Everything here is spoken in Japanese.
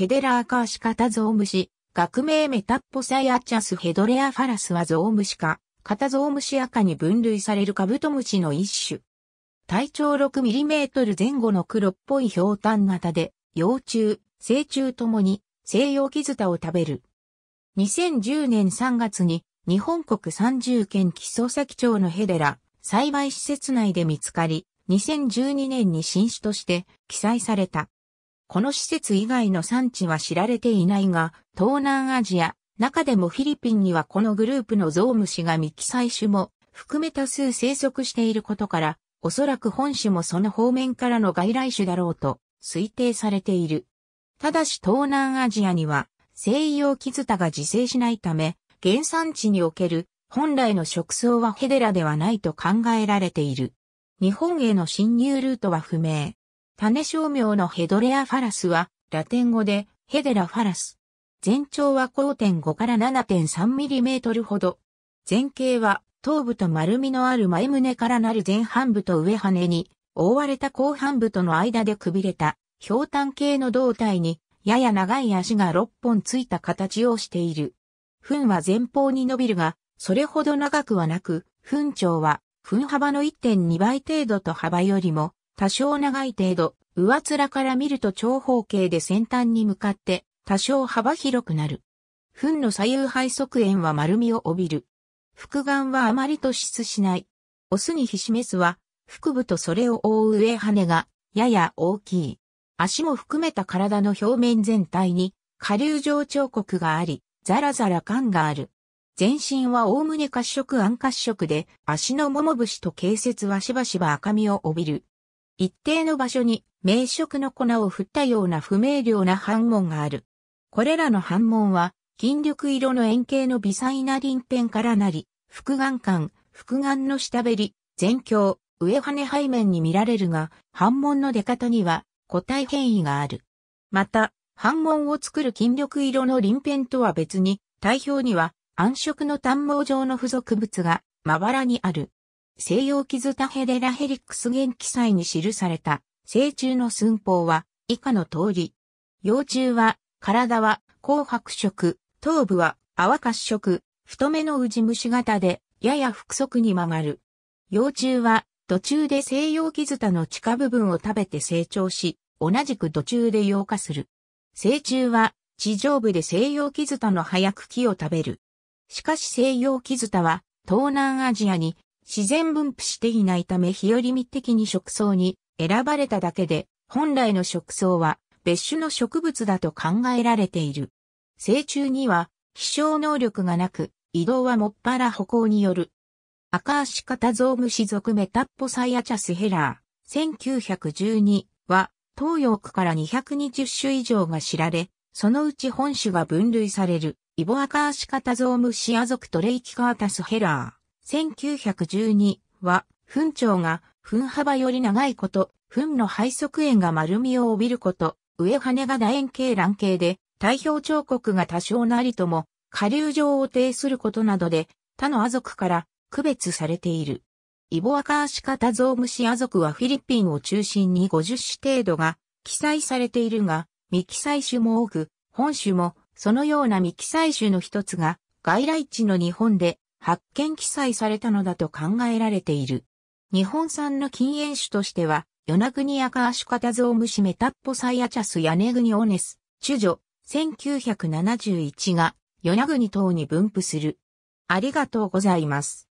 ヘデラーカーシカタゾウムシ、学名メタッポサイアチャスヘドレアファラスはゾウムシ科、カタゾウムシ赤に分類されるカブトムシの一種。体長 6mm 前後の黒っぽい氷炭型で、幼虫、成虫ともに西洋キズタを食べる。2010年3月に日本国30県基礎崎町のヘデラ栽培施設内で見つかり、2012年に新種として記載された。この施設以外の産地は知られていないが、東南アジア、中でもフィリピンにはこのグループのゾウムシがミキサイ種も含め多数生息していることから、おそらく本種もその方面からの外来種だろうと推定されている。ただし東南アジアには西洋キズタが自生しないため、原産地における本来の食草はヘデラではないと考えられている。日本への侵入ルートは不明。種商名のヘドレアファラスは、ラテン語で、ヘデラファラス。全長は5.5から7 3トルほど。前景は、頭部と丸みのある前胸からなる前半部と上羽に、覆われた後半部との間でくびれた、氷炭系の胴体に、やや長い足が6本ついた形をしている。糞は前方に伸びるが、それほど長くはなく、糞長は、糞幅の1.2倍程度と幅よりも、多少長い程度、上面から見ると長方形で先端に向かって多少幅広くなる。糞の左右肺側縁は丸みを帯びる。腹眼はあまり突出しない。オスにひしめすは、腹部とそれを覆う上羽が、やや大きい。足も含めた体の表面全体に、下流状彫刻があり、ザラザラ感がある。全身はおおむね褐色暗褐色で、足のもも節と形節はしばしば赤みを帯びる。一定の場所に名色の粉を振ったような不明瞭な反問がある。これらの反紋は、筋力色の円形の微細な輪辺からなり、複眼管、複眼の下べり、前鏡、上羽背面に見られるが、反紋の出方には個体変異がある。また、反紋を作る筋力色の輪辺とは別に、体表には暗色の単毛状の付属物がまばらにある。西洋キズタヘデラヘリックス元記載に記された、成虫の寸法は以下の通り。幼虫は、体は紅白色、頭部は泡褐色、太めのウジ虫型で、やや複足に曲がる。幼虫は、途中で西洋キズタの地下部分を食べて成長し、同じく途中で溶化する。成虫は、地上部で西洋キズタの葉や茎を食べる。しかし西洋キズタは、東南アジアに自然分布していないため日和見的に食草に選ばれただけで、本来の食草は別種の植物だと考えられている。成虫には飛翔能力がなく、移動はもっぱら歩行による。アカアシカタゾウムシ属メタッポサイアチャスヘラー、1912は、東洋区から220種以上が知られ、そのうち本種が分類される、イボアカアシカタゾウムシア属トレイキカータスヘラー。1912は、糞長が、糞幅より長いこと、糞の肺側縁が丸みを帯びること、上羽が楕円形卵形で、代表彫刻が多少なりとも、下流状を呈することなどで、他のア族から区別されている。イボアカアシカタゾウムシア族はフィリピンを中心に50種程度が記載されているが、未記載種も多く、本種もそのような未記載種の一つが外来地の日本で発見記載されたのだと考えられている。日本産の禁煙種としては、与那国赤足型ゾウムシメタッポサイアチャスヤネグニオネス、チュジョ、1971が、与那国等に分布する。ありがとうございます。